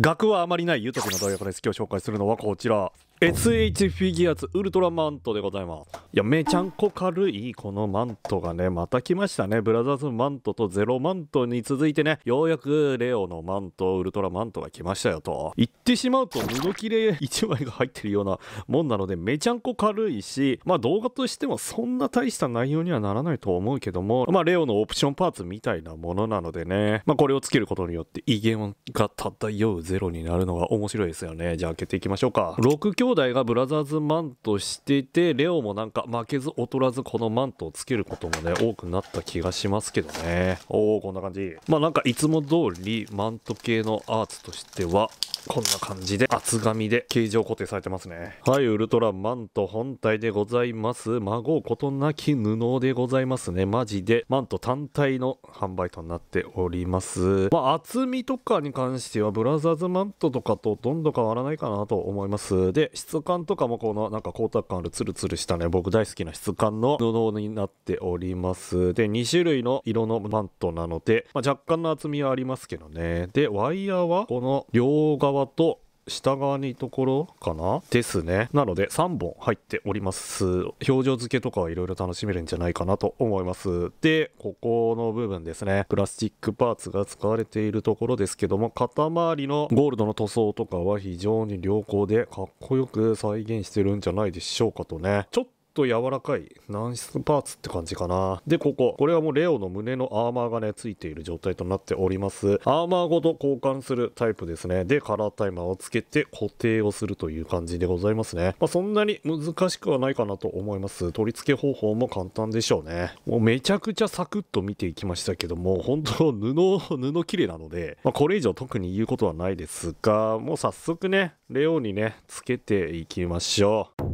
額はあまりない豊かな大学です今日紹介するのはこちら SH フィギュアズウルトラマントでございます。いや、めちゃんこ軽いこのマントがね、また来ましたね。ブラザーズマントとゼロマントに続いてね、ようやくレオのマント、ウルトラマントが来ましたよと。言ってしまうと布切れ1 枚が入ってるようなもんなので、めちゃんこ軽いし、まあ動画としてもそんな大した内容にはならないと思うけども、まあレオのオプションパーツみたいなものなのでね、まあこれをつけることによって威厳が漂うゼロになるのが面白いですよね。じゃあ開けていきましょうか。6兄弟がブラザーズマントしていてレオもなんか負けず劣らずこのマントをつけることもね多くなった気がしますけどねおおこんな感じまあなんかいつも通りマント系のアーツとしてはこんな感じで厚紙で形状固定されてますねはいウルトラマント本体でございます孫うことなき布でございますねマジでマント単体の販売となっておりますまあ厚みとかに関してはブラザーズマントとかとどんどん変わらないかなと思いますで質感とかもこのなんか光沢感あるツルツルしたね僕大好きな質感の布になっておりますで2種類の色のマントなので、まあ、若干の厚みはありますけどねでワイヤーはこの両側と下側にところかなですね。なので3本入っております。表情付けとかはいろいろ楽しめるんじゃないかなと思います。で、ここの部分ですね。プラスチックパーツが使われているところですけども、肩周りのゴールドの塗装とかは非常に良好でかっこよく再現してるんじゃないでしょうかとね。ちょっと柔らかい軟質パーツって感じかなでこここれはもうレオの胸のアーマーがねついている状態となっておりますアーマーごと交換するタイプですねでカラータイマーをつけて固定をするという感じでございますね、まあ、そんなに難しくはないかなと思います取り付け方法も簡単でしょうねもうめちゃくちゃサクッと見ていきましたけども本当布 布綺麗なので、まあ、これ以上特に言うことはないですがもう早速ねレオにねつけていきましょう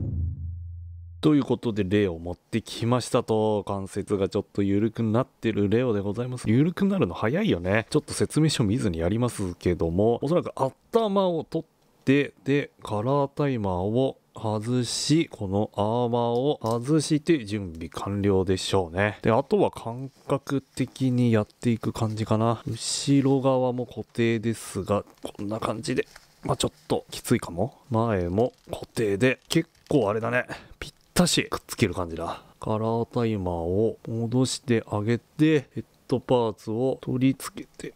ということで、例を持ってきましたと、関節がちょっと緩くなってるレオでございます。緩くなるの早いよね。ちょっと説明書見ずにやりますけども、おそらく頭を取って、で、カラータイマーを外し、このアーマーを外して準備完了でしょうね。で、あとは感覚的にやっていく感じかな。後ろ側も固定ですが、こんな感じで。まあ、ちょっときついかも。前も固定で、結構あれだね。ピったしくっつける感じだカラータイマーを戻してあげてヘッドパーツを取り付けて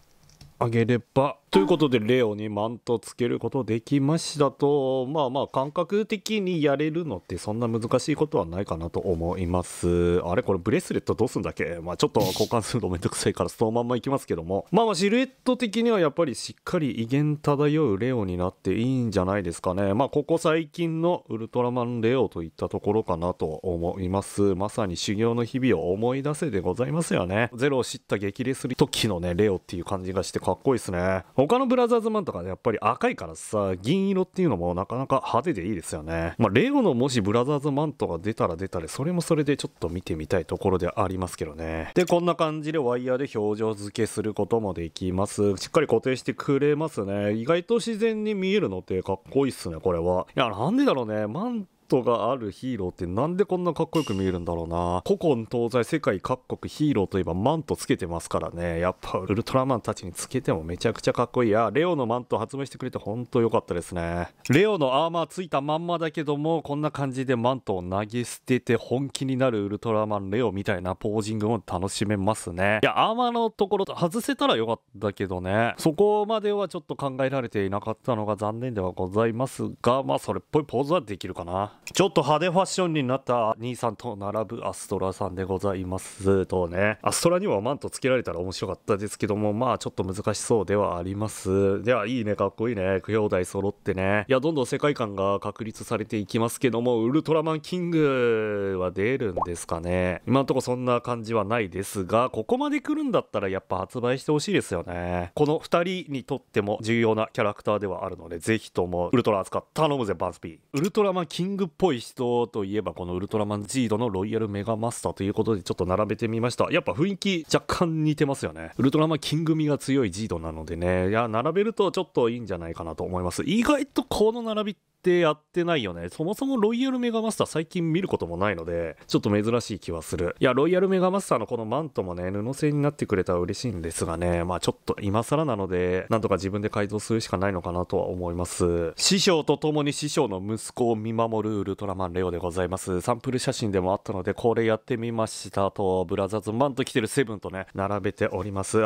あげればということで、レオにマントつけることできましたと、まあまあ、感覚的にやれるのってそんな難しいことはないかなと思います。あれこれブレスレットどうすんだっけまあちょっと交換するのめんどくさいからそのまんまいきますけども。まあまあ、シルエット的にはやっぱりしっかり威厳漂うレオになっていいんじゃないですかね。まあ、ここ最近のウルトラマンレオといったところかなと思います。まさに修行の日々を思い出せでございますよね。ゼロを知った激励する時のね、レオっていう感じがしてかっこいいですね。他のブラザーズマンとかやっぱり赤いからさ、銀色っていうのもなかなか派手でいいですよね。まあ、レゴのもしブラザーズマントが出たら出たで、それもそれでちょっと見てみたいところでありますけどね。で、こんな感じでワイヤーで表情付けすることもできます。しっかり固定してくれますね。意外と自然に見えるのってかっこいいっすね、これは。いや、なんでだろうね。マントがあるヒーローってなんでこんなかっこよく見えるんだろうな古今東西世界各国ヒーローといえばマントつけてますからねやっぱウルトラマンたちにつけてもめちゃくちゃかっこいいやレオのマント発明してくれてほんと良かったですねレオのアーマーついたまんまだけどもこんな感じでマントを投げ捨てて本気になるウルトラマンレオみたいなポージングも楽しめますねいやアーマーのところ外せたらよかったけどねそこまではちょっと考えられていなかったのが残念ではございますがまあそれっぽいポーズはできるかなちょっと派手ファッションになった兄さんと並ぶアストラさんでございますとね、アストラにはマントつけられたら面白かったですけども、まあちょっと難しそうではあります。では、いいね、かっこいいね。兄弟揃ってね。いや、どんどん世界観が確立されていきますけども、ウルトラマンキングは出るんですかね。今んとこそんな感じはないですが、ここまで来るんだったらやっぱ発売してほしいですよね。この2人にとっても重要なキャラクターではあるので、ぜひともウルトラ扱っ頼むぜ、バンスピー。ウルトラマンキングぽい人といえばこのウルトラマンジードのロイヤルメガマスターということでちょっと並べてみましたやっぱ雰囲気若干似てますよねウルトラマンキング味が強いジードなのでねいや並べるとちょっといいんじゃないかなと思います意外とこの並びってやってないよね。そもそもロイヤルメガマスター最近見ることもないので、ちょっと珍しい気はする。いや、ロイヤルメガマスターのこのマントもね、布製になってくれたら嬉しいんですがね、まあちょっと今更なので、なんとか自分で改造するしかないのかなとは思います。師匠と共に師匠の息子を見守るウルトラマンレオでございます。サンプル写真でもあったので、これやってみましたと、ブラザーズマント着てるセブンとね、並べております。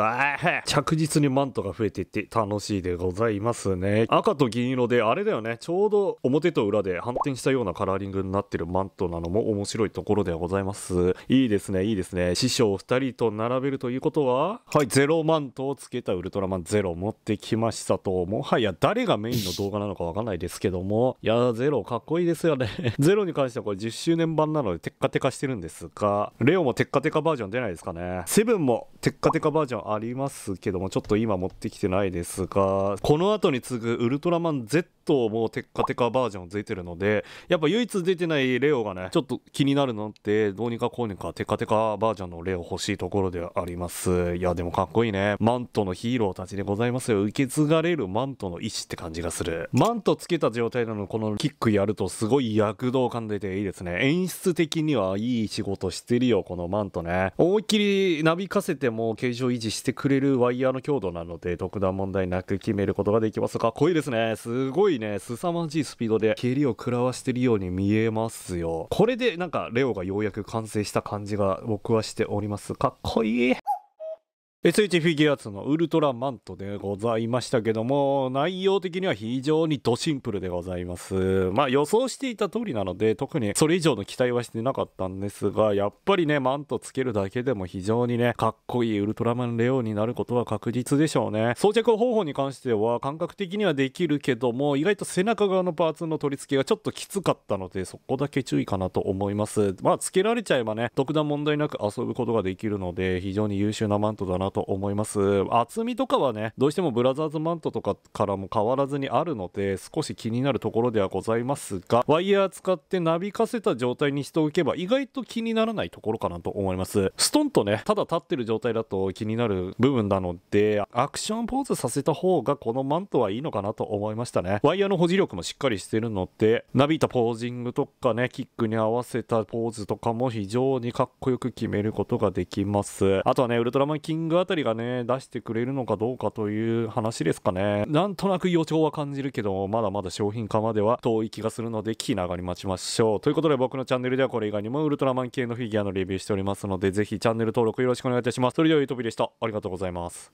着実にマントが増えていって楽しいでございますね。赤と銀色であれだよね、ちょうどと表と裏で反転したようなカラーリングになってるマントなのも面白いところではございますいいですねいいですね師匠2人と並べるということははいゼロマントをつけたウルトラマンゼロ持ってきましたともはや誰がメインの動画なのかわかんないですけどもいやゼロかっこいいですよね ゼロに関してはこれ10周年版なのでテッカテカしてるんですがレオもテッカテカバージョン出ないですかねセブンもテッカテカバージョンありますけどもちょっと今持ってきてないですがこの後に次ぐウルトラマン Z もテッカテカテカバージョンついてるのでやっぱ唯一出てないレオがねちょっと気になるのってどうにかこうにかテカテカバージョンのレオ欲しいところではありますいやでもかっこいいねマントのヒーローたちでございますよ受け継がれるマントの意志って感じがするマントつけた状態なのこのキックやるとすごい躍動感出ていいですね演出的にはいい仕事してるよこのマントね思いっきりなびかせても形状維持してくれるワイヤーの強度なので特段問題なく決めることができますかっこいいですねすごいね凄まじいいスピードで蹴りを食らわしてるように見えますよこれでなんかレオがようやく完成した感じが僕はしておりますかっこいい SH フィギュア2のウルトラマントでございましたけども、内容的には非常にドシンプルでございます。まあ予想していた通りなので、特にそれ以上の期待はしてなかったんですが、やっぱりね、マントつけるだけでも非常にね、かっこいいウルトラマンレオになることは確実でしょうね。装着方法に関しては感覚的にはできるけども、意外と背中側のパーツの取り付けがちょっときつかったので、そこだけ注意かなと思います。まあつけられちゃえばね、特段問題なく遊ぶことができるので、非常に優秀なマントだなと思います厚みとかはねどうしてもブラザーズマントとかからも変わらずにあるので少し気になるところではございますがワイヤー使ってなびかせた状態にしておけば意外と気にならないところかなと思いますストンとねただ立ってる状態だと気になる部分なのでアクションポーズさせた方がこのマントはいいのかなと思いましたねワイヤーの保持力もしっかりしてるのでなびいたポージングとかねキックに合わせたポーズとかも非常にかっこよく決めることができますあとはねウルトラマンキングあたりがね、出してくれるのかどうかという話ですかね。なんとなく予兆は感じるけど、まだまだ商品化までは遠い気がするので、気長に待ちましょう。ということで僕のチャンネルではこれ以外にもウルトラマン系のフィギュアのレビューしておりますので、ぜひチャンネル登録よろしくお願いいたします。それではゆとびでした。ありがとうございます。